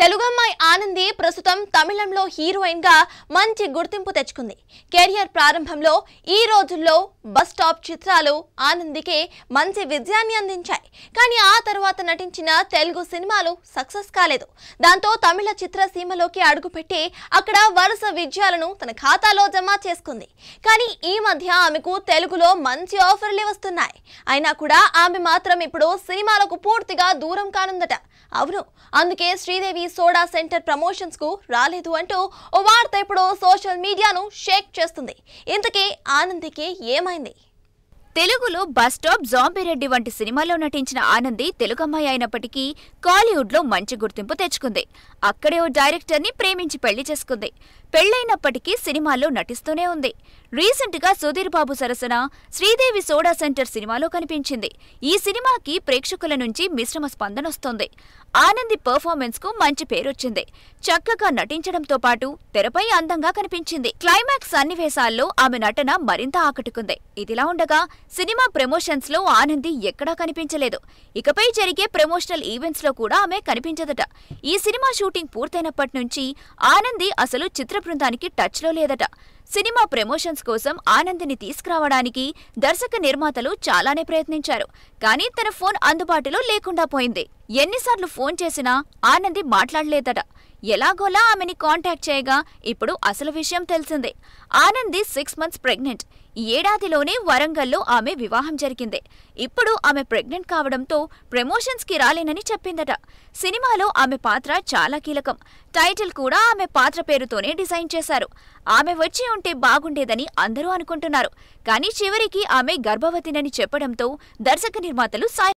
తెలుగమ్మాయి ఆనంది ప్రస్తుతం తమిళంలో హీరోయిన్ గా మంచి గుర్తింపు తెచ్చుకుంది కెరియర్ ప్రారంభంలో ఈ రోజుల్లో బస్ స్టాప్ చిత్రాలు ఆనందికి మంచి విజయాన్ని అందించాయి కానీ ఆ తర్వాత నటించిన తెలుగు సినిమాలు సక్సెస్ కాలేదు దాంతో తమిళ చిత్రసీమలోకి అడుగుపెట్టి అక్కడ వరుస విజయాలను తన ఖాతాలో జమ చేసుకుంది కానీ ఈ మధ్య ఆమెకు తెలుగులో మంచి ఆఫర్లే వస్తున్నాయి అయినా కూడా ఆమె మాత్రం ఇప్పుడు సినిమాలకు పూర్తిగా దూరం కానుందట అవును అందుకే శ్రీదేవి సోడా సెంటర్ ప్రమోషన్స్ కు రాలేదు అంటూ ఓ వార్త ఇప్పుడు సోషల్ మీడియాను షేక్ చేస్తుంది ఇంతకీ ఆనందికి ఏమైంది తెలుగులో బస్టాప్ జాంబిరెడ్డి వంటి సినిమాలో నటించిన ఆనంది తెలుగమ్మాయి అయినప్పటికీ కాలీవుడ్లో మంచి గుర్తింపు తెచ్చుకుంది అక్కడే ఓ డైరెక్టర్ని ప్రేమించి పెళ్లి చేసుకుంది పెళ్లైనప్పటికీ సినిమాల్లో నటిస్తూనే ఉంది గా సుధీర్ బాబు సరసన శ్రీదేవి సోడా సెంటర్ సినిమాలో కనిపించింది ఈ సినిమాకి ప్రేక్షకుల నుంచి మిశ్రమ స్పందన వస్తోంది ఆనంది కు మంచి పేరొచ్చింది చక్కగా నటించడంతో పాటు తెరపై అందంగా కనిపించింది క్లైమాక్స్ సన్నివేశాల్లో ఆమె నటన మరింత ఆకట్టుకుంది ఇదిలా ఉండగా సినిమా ప్రమోషన్స్లో ఆనంది ఎక్కడా కనిపించలేదు ఇకపై జరిగే ప్రమోషనల్ ఈవెంట్స్ లో కూడా ఆమె కనిపించదట ఈ సినిమా షూటింగ్ పూర్తయినప్పటి నుంచి ఆనంది అసలు చిత్ర బృందానికి టచ్ లో లేదట సినిమా ప్రమోషన్స్ కోసం ఆనంద్ని తీసుకురావడానికి దర్శక నిర్మాతలు చాలానే ప్రయత్నించారు కానీ తన ఫోన్ అందుబాటులో లేకుండా పోయింది ఎన్నిసార్లు ఫోన్ చేసినా ఆనంది మాట్లాడలేదట ఎలాగోలా ఆమెని కాంటాక్ట్ చేయగా ఇప్పుడు అసలు విషయం తెలిసిందే ఆనంది సిక్స్ మంత్స్ ప్రెగ్నెంట్ ఏడాదిలోనే వరంగల్లో ఆమె వివాహం జరిగింది ఇప్పుడు ఆమె ప్రెగ్నెంట్ కావడంతో ప్రమోషన్స్కి రాలేనని చెప్పిందట సినిమాలో ఆమె పాత్ర చాలా కీలకం టైటిల్ కూడా ఆమె పాత్ర పేరుతోనే డిజైన్ చేశారు ఆమె వచ్చి ఉంటే బాగుండేదని అందరూ అనుకుంటున్నారు కానీ చివరికి ఆమె గర్భవతినని చెప్పడంతో దర్శక నిర్మాతలు సాయి